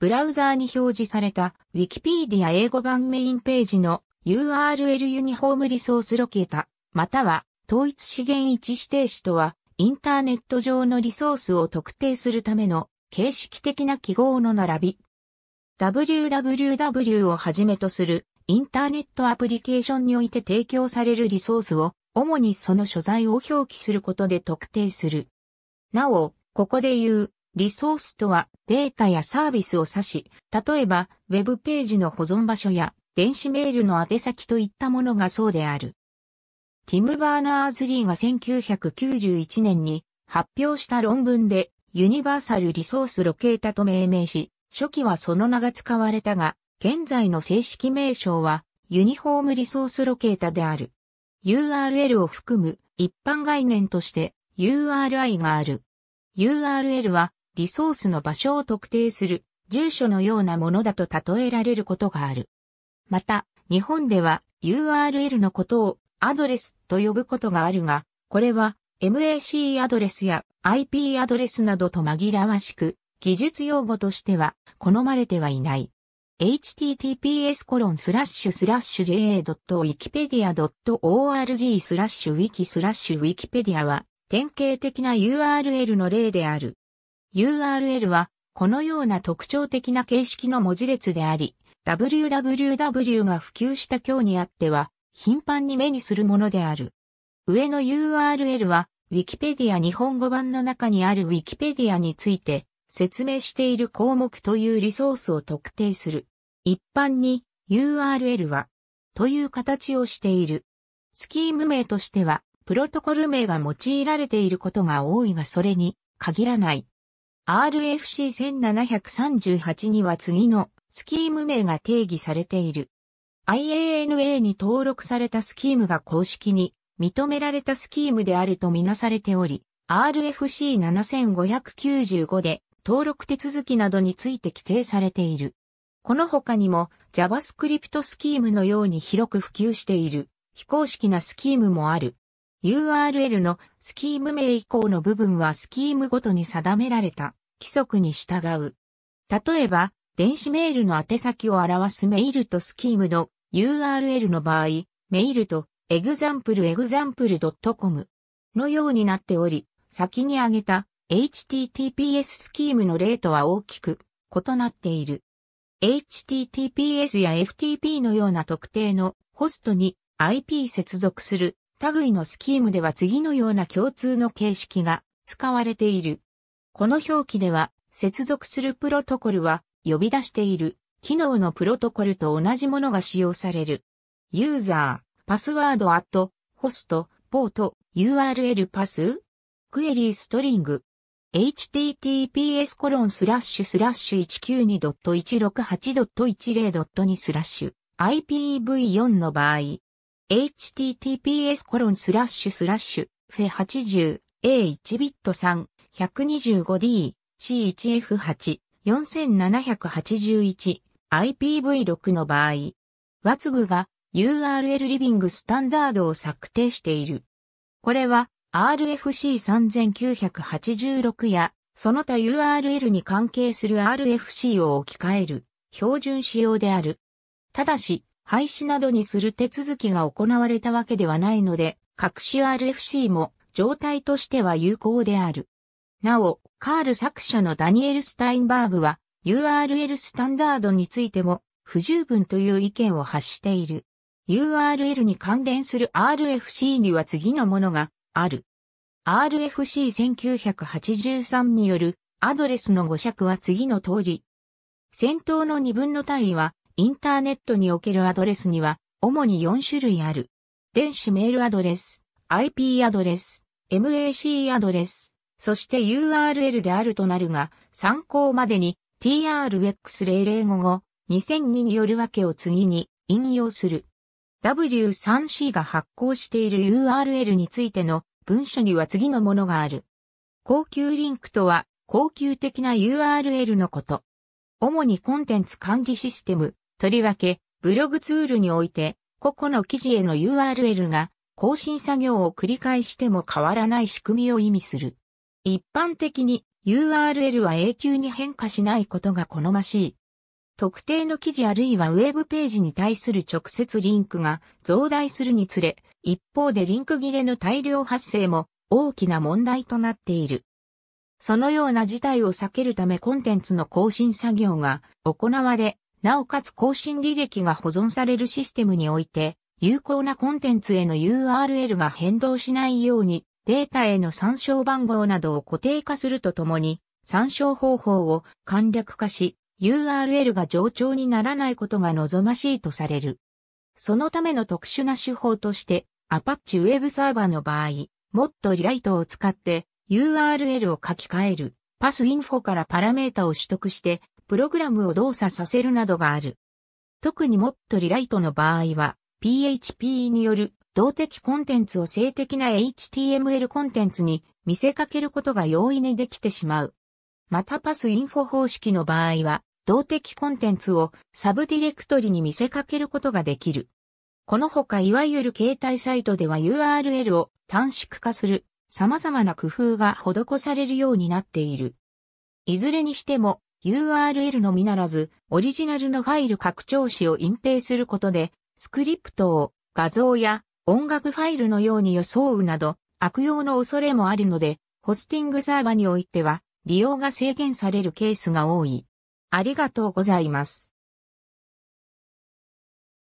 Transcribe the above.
ブラウザーに表示された Wikipedia 英語版メインページの URL ユニフォームリソースロケータ、または統一資源一指定紙とはインターネット上のリソースを特定するための形式的な記号の並び。www をはじめとするインターネットアプリケーションにおいて提供されるリソースを主にその所在を表記することで特定する。なお、ここで言うリソースとはデータやサービスを指し、例えば Web ページの保存場所や電子メールの宛先といったものがそうである。ティム・バーナーズ・リーが1991年に発表した論文でユニバーサル・リソース・ロケータと命名し、初期はその名が使われたが、現在の正式名称はユニフォーム・リソース・ロケータである。URL を含む一般概念として URI がある。URL はリソースの場所を特定する住所のようなものだと例えられることがある。また、日本では URL のことをアドレスと呼ぶことがあるが、これは MAC アドレスや IP アドレスなどと紛らわしく、技術用語としては好まれてはいない。https://ja.wikipedia.org スラッシュウィキスラッシュウィキペディアは典型的な URL の例である。URL はこのような特徴的な形式の文字列であり、www が普及した今日にあっては頻繁に目にするものである。上の URL は Wikipedia 日本語版の中にある Wikipedia について説明している項目というリソースを特定する。一般に URL はという形をしている。スキーム名としてはプロトコル名が用いられていることが多いがそれに限らない。RFC1738 には次のスキーム名が定義されている。IANA に登録されたスキームが公式に認められたスキームであるとみなされており、RFC7595 で登録手続きなどについて規定されている。この他にも JavaScript スキームのように広く普及している非公式なスキームもある。URL のスキーム名以降の部分はスキームごとに定められた。規則に従う。例えば、電子メールの宛先を表すメールとスキームの URL の場合、メールと example.example.com のようになっており、先に挙げた HTTPS スキームの例とは大きく異なっている。HTTPS や FTP のような特定のホストに IP 接続する類のスキームでは次のような共通の形式が使われている。この表記では、接続するプロトコルは、呼び出している、機能のプロトコルと同じものが使用される。ユーザー、パスワードアット、ホスト、ポート、URL パス、クエリーストリング、https コロンスラッシュスラッシュ192.168.10.2スラッシュ IPv4 の場合、https コロンスラッシュスラッシュ f80a1 b i t 3 125D、C1F8、4781、IPv6 の場合、ワツグが URL リビングスタンダードを策定している。これは RFC3986 やその他 URL に関係する RFC を置き換える標準仕様である。ただし、廃止などにする手続きが行われたわけではないので、各種 RFC も状態としては有効である。なお、カール作者のダニエル・スタインバーグは URL スタンダードについても不十分という意見を発している。URL に関連する RFC には次のものがある。RFC1983 によるアドレスの語尺は次の通り。先頭の二分の単位はインターネットにおけるアドレスには主に4種類ある。電子メールアドレス、IP アドレス、MAC アドレス、そして URL であるとなるが、参考までに TRX005 を2002によるわけを次に引用する。W3C が発行している URL についての文書には次のものがある。高級リンクとは、高級的な URL のこと。主にコンテンツ管理システム、とりわけ、ブログツールにおいて、個々の記事への URL が、更新作業を繰り返しても変わらない仕組みを意味する。一般的に URL は永久に変化しないことが好ましい。特定の記事あるいはウェブページに対する直接リンクが増大するにつれ、一方でリンク切れの大量発生も大きな問題となっている。そのような事態を避けるためコンテンツの更新作業が行われ、なおかつ更新履歴が保存されるシステムにおいて、有効なコンテンツへの URL が変動しないようにデータへの参照番号などを固定化するとともに、参照方法を簡略化し、URL が冗長にならないことが望ましいとされる。そのための特殊な手法として、Apache Web サーバーの場合、もっとライトを使って URL を書き換える、パスインフォからパラメータを取得して、プログラムを動作させるなどがある。特にもっとリライトの場合は、PHP による動的コンテンツを性的な HTML コンテンツに見せかけることが容易にできてしまう。またパスインフォ方式の場合は、動的コンテンツをサブディレクトリに見せかけることができる。このほかいわゆる携帯サイトでは URL を短縮化する様々な工夫が施されるようになっている。いずれにしても URL のみならずオリジナルのファイル拡張子を隠蔽することでスクリプトを画像や音楽ファイルのように装うなど、悪用の恐れもあるので、ホスティングサーバにおいては、利用が制限されるケースが多い。ありがとうございます。